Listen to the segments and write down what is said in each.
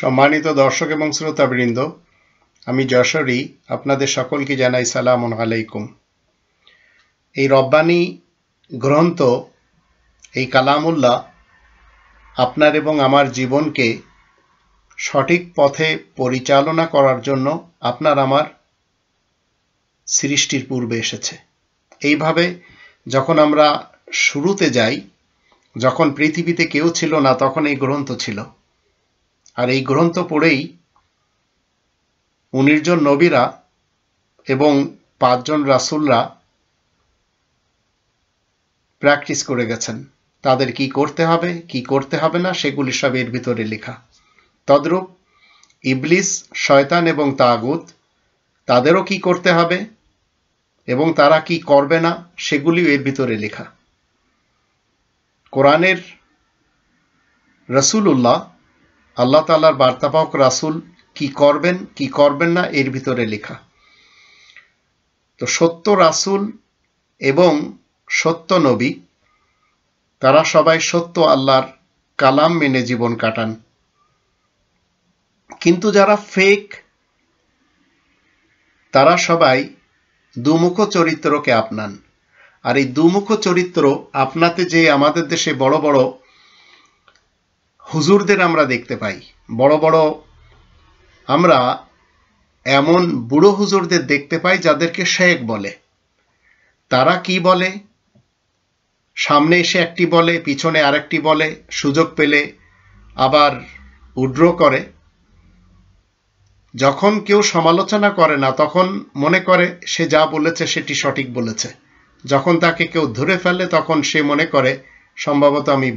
সম্মানিত দর্শক এবং শ্রোতাবৃন্দ আমি যশোরী আপনাদের সকলকে জানাই সালাম আলাইকুম এই রব্বানি গ্রন্থ এই কালামুল্লাহ আপনার এবং আমার জীবনকে সঠিক পথে পরিচালনা করার জন্য আপনার আমার সৃষ্টির পূর্বে এসেছে এইভাবে যখন আমরা শুরুতে যাই যখন পৃথিবীতে কেউ ছিল না তখন এই গ্রন্থ ছিল আর এই গ্রন্থ পড়েই উনিশ জন নবীরা এবং পাঁচজন রাসুলরা প্র্যাকটিস করে গেছেন তাদের কি করতে হবে কি করতে হবে না সেগুলি সব এর ভিতরে লেখা তদ্রূপ ইবলিস শয়তান এবং তাগুত তাদেরও কি করতে হবে এবং তারা কি করবে না সেগুলিও এর ভিতরে লেখা কোরআনের রসুল্লাহ আল্লাহ তালার বার্তাবাহক রাসুল কি করবেন কি করবেন না এর ভিতরে লেখা তো সত্য রাসুল এবং সত্য নবী তারা সবাই সত্য আল্লাহর কালাম মেনে জীবন কাটান কিন্তু যারা ফেক তারা সবাই দুমুখ চরিত্রকে আপনান আর এই দুমুখ চরিত্র আপনাতে যে আমাদের দেশে বড় বড় হুজুরদের আমরা দেখতে পাই বড় বড় আমরা এমন বুড়ো হুজুরদের দেখতে পাই যাদেরকে শেখ বলে তারা কি বলে সামনে এসে একটি বলে পিছনে আরেকটি বলে সুযোগ পেলে আবার উড্র করে যখন কেউ সমালোচনা করে না তখন মনে করে সে যা বলেছে সেটি সঠিক বলেছে যখন তাকে কেউ ধরে ফেলে তখন সে মনে করে সম্ভবত আমি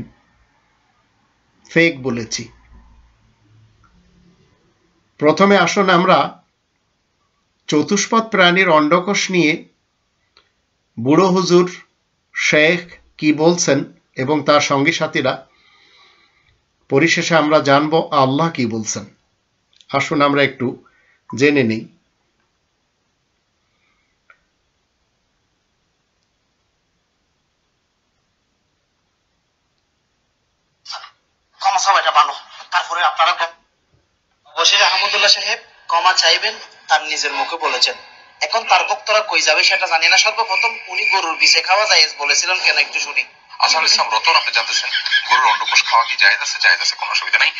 ফেক বলেছি প্রথমে আসুন আমরা চতুষ্পদ প্রাণীর অন্ডকোষ নিয়ে বুড়ো হুজুর শেখ কি বলছেন এবং তার সঙ্গী সাথীরা পরিশেষে আমরা জানব আল্লাহ কি বলছেন আসুন আমরা একটু জেনে নিই চাইবেন তার নিজের মুখে বলেছেন এখন তার ভক্তরা কই যাবে সেটা জানি না সর্বপ্রথম উনি গরুর বিষে খাওয়া জায়েজ বলেছিলেন কেন একটু শুনি ইসলাম রতন আপনি জানতেছেন গরুর অন্ডকোষ খাওয়া কি জায়েজ আছে জায়েজ আছে কোনো অসুবিধা নাই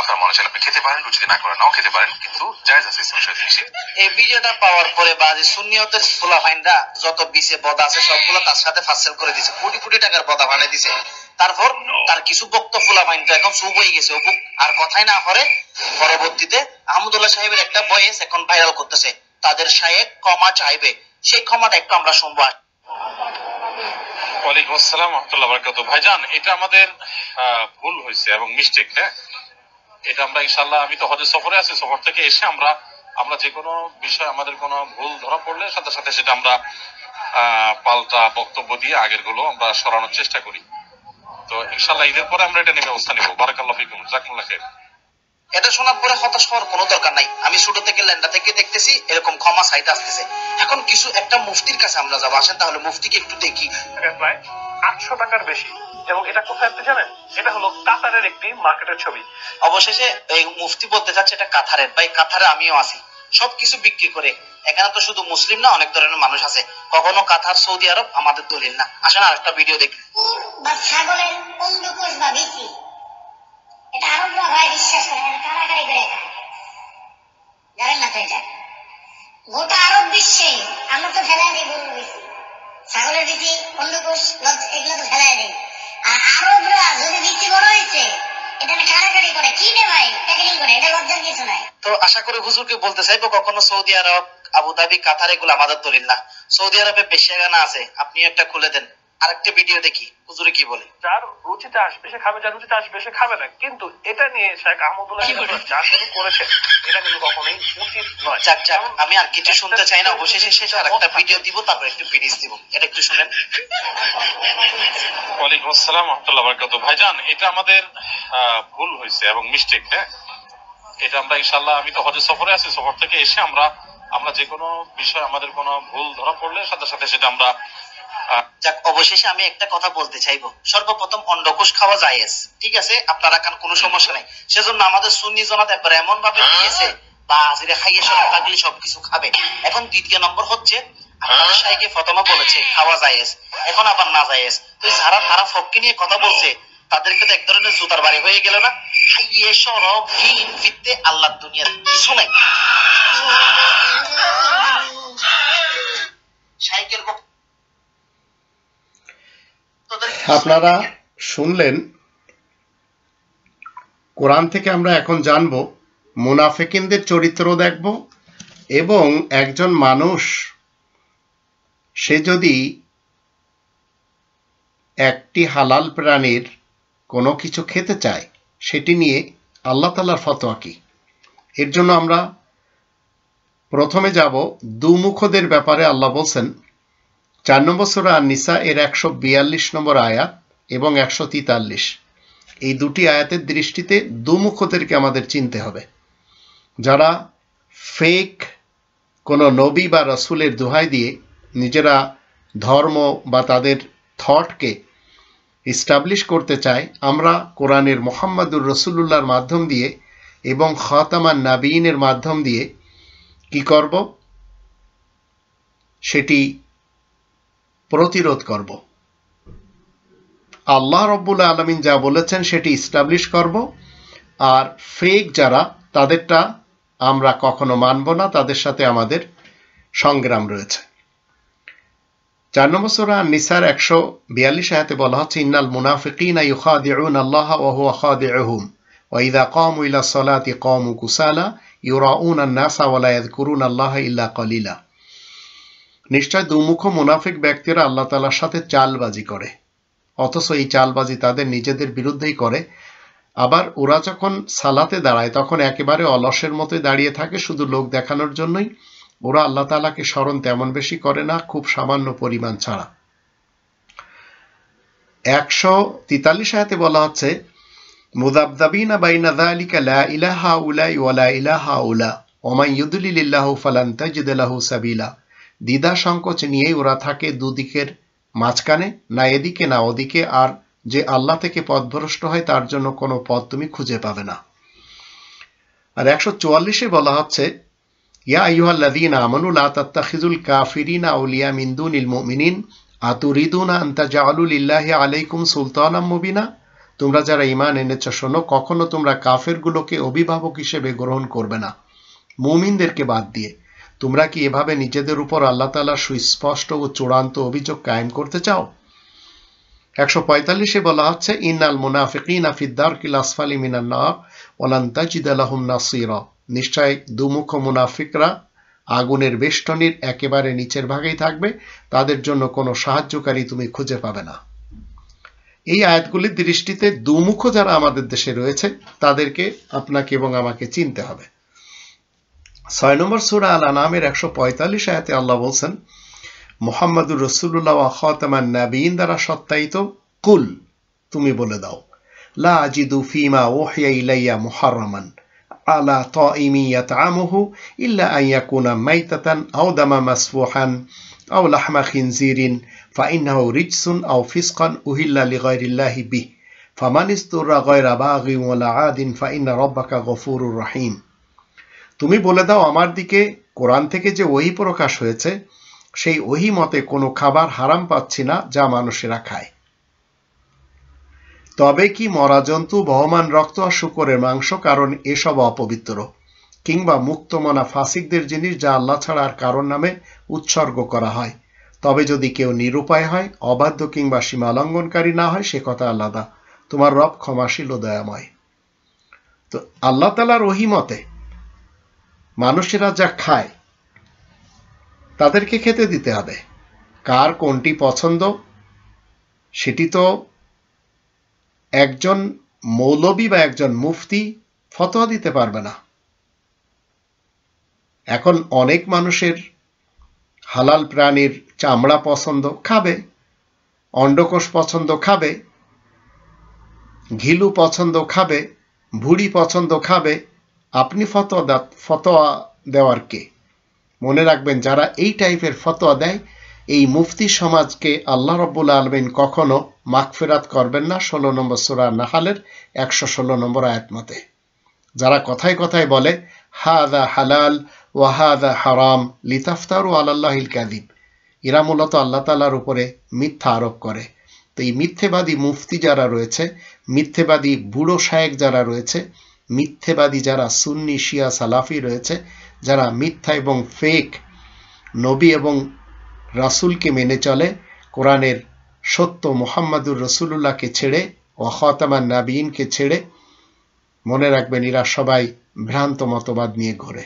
আপনার মনে আপনি খেতে পারেন না করে নাও খেতে পারেন কিন্তু জায়েজ আছে ইসলাম এই পাওয়ার পরে বাজে সুন্নিয়তের যত আছে সবগুলো তার সাথে ফাসেল করে দিছে কোটি কোটি টাকার বদা বানিয়ে দিছে তারপর কিছু বক্তব্য ফোলা তো এখন চুপ হয়ে গেছে অপুক আর কথাই না করে পরবর্তীতে আহমদুল্লাহ সাহেবের একটা বয়েস এখন ভাইরাল করতেছে তাদের সাহেব ক্ষমা চাইবে সেই ক্ষমাটা একটু আমরা শুনবো ওয়ালাইকুম আসসালাম রহমতুল্লাহ বরকাত ভাইজান এটা আমাদের ভুল হয়েছে এবং মিস্টেক হ্যাঁ এটা আমরা ইনশাল্লাহ আমি তো হজে সফরে আছি সফর থেকে এসে আমরা আমরা যে কোনো বিষয় আমাদের কোনো ভুল ধরা পড়লে সাথে সাথে সেটা আমরা পাল্টা বক্তব্য দিয়ে আগের গুলো আমরা সরানোর চেষ্টা করি তো ইনশাল্লাহ ঈদের পরে আমরা এটা নিয়ে ব্যবস্থা নিবো বারাকাল্লাহ ফিকুম জাকুল্লাহ খেয়ে এটা শোনার পরে হতাশ হওয়ার কোনো দরকার নাই আমি ছোট থেকে ল্যান্ডা থেকে দেখতেছি এরকম ক্ষমা সাইতে আসতেছে এখন কিছু একটা মুফতির কাছে আমরা যাবো আসেন তাহলে মুফতিকে একটু দেখি আটশো টাকার বেশি এবং এটা কোথায় আপনি জানেন এটা হলো কাতারের একটি মার্কেটের ছবি অবশেষে এই মুফতি বলতে যাচ্ছে এটা কাতারের ভাই কাতারে আমিও আছি সবকিছু বিক্রি করে এখানে তো শুধু মুসলিম না অনেক ধরনের মানুষ আছে কখনো কাতার সৌদি আরব আমাদের দলিল না আসেন আরেকটা ভিডিও দেখি তো আশা করি হুজুরকে বলতে চাইবো কখনো সৌদি আরব আবুধাবি কাতার এগুলো আমাদের দলিল না সৌদি আরবে আছে আপনি একটা খুলে দেন আরেকটা ভিডিও দেখি হুজুরে কি বলে যার রুচিতে আসবে সে খাবে যার রুচিতে আসবে সে খাবে না কিন্তু এটা নিয়ে শেখ আহমদুল্লাহ যা শুরু করেছে এটা কিন্তু কখনোই উচিত নয় যাক যাক আমি আর কিছু শুনতে চাই না অবশেষে শেষ আর একটা ভিডিও দিব তারপর একটু ফিনিশ দিব এটা একটু শুনেন ওয়ালাইকুম আসসালাম রহমতুল্লাহ বারকাত ভাইজান এটা আমাদের ভুল হয়েছে এবং মিস্টেক হ্যাঁ এটা আমরা ইনশাল্লাহ আমি তো হজে সফরে আছি সফর থেকে এসে আমরা আমরা যে কোনো বিষয় আমাদের কোন ভুল ধরা পড়লে সাথে সাথে সেটা আমরা যাক অবশেষে আমি একটা কথা বলতে চাইবো সর্বপ্রথম অন্ডকোষ খাওয়া জায়েজ ঠিক আছে আপনারা কান কোনো সমস্যা নাই সেজন্য আমাদের সুন্নি জনাত একবার এমন ভাবে হ্যাঁ। দিয়েছে বা হাজিরে খাইয়ে সব থাকলে সবকিছু খাবে এখন দ্বিতীয় নম্বর হচ্ছে আপনাদের সাহেকে হ্যাঁ। ফতমা বলেছে খাওয়া জায়েজ এখন আবার না জায়েজ তো যারা তারা ফককে নিয়ে কথা বলছে তাদেরকে তো এক ধরনের জুতার বাড়ি হয়ে গেল না হাইয়ে সরব ফিরতে আল্লাহ দুনিয়ার কিছু নাই আপনারা শুনলেন কোরআন থেকে আমরা এখন জানব মুনাফেকিনদের চরিত্র দেখব এবং একজন মানুষ সে যদি একটি হালাল প্রাণীর কোনো কিছু খেতে চায় সেটি নিয়ে আল্লাহ তাল্লার ফতোয়া কি এর জন্য আমরা প্রথমে যাব দুমুখদের ব্যাপারে আল্লাহ বলছেন চার নম্বর সুরা নিসা এর একশো বিয়াল্লিশ নম্বর আয়াত এবং একশো তিতাল্লিশ এই দুটি আয়াতের দৃষ্টিতে দুমুখদেরকে আমাদের চিনতে হবে যারা ফেক কোনো নবী বা রসুলের দোহাই দিয়ে নিজেরা ধর্ম বা তাদের থটকে ইস্টাবলিশ করতে চাই আমরা কোরআনের মোহাম্মদুর রসুল্লার মাধ্যম দিয়ে এবং খতামান নাবিনের মাধ্যম দিয়ে কি করব সেটি প্রতিরোধ করব আল্লাহ রব্বুল আলমিন যা বলেছেন সেটি ইস্টাবলিশ করব আর ফেক যারা তাদেরটা আমরা কখনো মানব না তাদের সাথে আমাদের সংগ্রাম রয়েছে চার নম্বর সুরা নিসার একশো বিয়াল্লিশ আয়াতে বলা হচ্ছে ইন্নাল মুনাফিকিন আল্লাহ ওয়াইদা কম ইলা সলাতি কম কুসালা ওয়ালা আল্লাহ ইল্লা কলিলা নিশ্চয় দুমুখ মুনাফিক ব্যক্তিরা আল্লাহ তালার সাথে চালবাজি করে অথচ এই চালবাজি তাদের নিজেদের বিরুদ্ধেই করে আবার ওরা যখন সালাতে দাঁড়ায় তখন একেবারে অলসের মতোই দাঁড়িয়ে থাকে শুধু লোক দেখানোর জন্যই ওরা আল্লাহ তালাকে স্মরণ তেমন বেশি করে না খুব সামান্য পরিমাণ ছাড়া একশো তিতাল্লিশ হাতে বলা হচ্ছে মুদাবদাবিনা বাইনা লা ইলাহা উলাই ওয়ালা ইলাহা উলা ওমাই সাবিলা দ্বিধা সংকোচ নিয়েই ওরা থাকে দুদিকের মাঝখানে না এদিকে না ওদিকে আর যে আল্লাহ থেকে পথভ্রষ্ট হয় তার জন্য কোনো পথ তুমি খুঁজে পাবে না আর একশো চুয়াল্লিশে বলা হচ্ছে তোমরা যারা ইমান এনেছ শোনো কখনো তোমরা কাফেরগুলোকে অভিভাবক হিসেবে গ্রহণ করবে না মুমিনদেরকে বাদ দিয়ে তোমরা কি এভাবে নিজেদের উপর আল্লাহ তালার সুস্পষ্ট ও চূড়ান্ত অভিযোগ কায়েম করতে চাও একশো পঁয়তাল্লিশে বলা হচ্ছে ইন আল মুনাফিকিন আফিদ্দার কিলাসফালি মিনান্নার ওলান্তাজিদ আলহম নাসির নিশ্চয় দুমুখ মুনাফিকরা আগুনের বেষ্টনীর একেবারে নিচের ভাগেই থাকবে তাদের জন্য কোনো সাহায্যকারী তুমি খুঁজে পাবে না এই আয়াতগুলির দৃষ্টিতে দুমুখ যারা আমাদের দেশে রয়েছে তাদেরকে আপনাকে এবং আমাকে চিনতে হবে ছয় নম্বর সুরা আল আনামের একশো পঁয়তাল্লিশ আয়াতে আল্লাহ বলছেন মোহাম্মদুর রসুল্লাহ খতামান নাবিন দ্বারা সত্যায়িত কুল তুমি বলে দাও লা আজিদু ফিমা ওহিয়া ইলাইয়া মোহারমান على طائم يطعمه إلا أن يكون ميتة أو دم مسفوحا أو لحم خنزير فإنه رجس أو فسقا أهل لغير الله به فمن استر غير باغ ولا عاد فإن ربك غفور رحيم তুমি বলে দাও আমার দিকে কোরআন থেকে যে ওহি প্রকাশ হয়েছে সেই ওহি মতে কোনো খাবার হারাম পাচ্ছি না যা মানুষেরা খায় তবে কি মরা জন্তু বহমান রক্ত আর শুকরের মাংস কারণ এসব অপবিত্র কিংবা মুক্তমনা ফাসিকদের জিনিস যা আল্লাহ ছাড়া আর কারোর নামে উৎসর্গ করা হয় তবে যদি কেউ নিরুপায় হয় অবাধ্য কিংবা সীমালঙ্ঘনকারী না হয় সে কথা আলাদা তোমার রব ক্ষমাশীল ও দয়াময় তো আল্লাহ তালার রহিমতে মানুষেরা যা খায় তাদেরকে খেতে দিতে হবে কার কোনটি পছন্দ সেটি তো একজন মৌলবী বা একজন মুফতি ফতোয়া দিতে পারবে না এখন অনেক মানুষের হালাল প্রাণীর চামড়া পছন্দ খাবে অন্ডকোষ পছন্দ খাবে ঘিলু পছন্দ খাবে ভুড়ি পছন্দ খাবে আপনি ফতোয়া ফতোয়া দেওয়ার কে মনে রাখবেন যারা এই টাইপের ফতোয়া দেয় এই মুফতি সমাজকে আল্লাহ রব্বুল আলমিন কখনো মাকফেরাত করবেন না ষোলো নম্বর সুরা নাহালের একশো ষোলো নম্বর আয়াত মতে যারা কথায় কথায় বলে হাদা হালাল ওয়াহাদা হারাম লিতাফতার ও আল্লাহিল কাদিব এরা মূলত আল্লাহ তালার উপরে মিথ্যা আরোপ করে তো এই মিথ্যেবাদী মুফতি যারা রয়েছে মিথ্যেবাদী বুড়ো শায়েক যারা রয়েছে মিথ্যেবাদী যারা সুন্নি শিয়া সালাফি রয়েছে যারা মিথ্যা এবং ফেক নবী এবং রাসুলকে মেনে চলে কোরআনের সত্য মোহাম্মদুর রসুলুল্লাহকে ছেড়ে ও নাবিনকে ছেড়ে মনে রাখবেন এরা সবাই ভ্রান্ত মতবাদ নিয়ে ঘোরে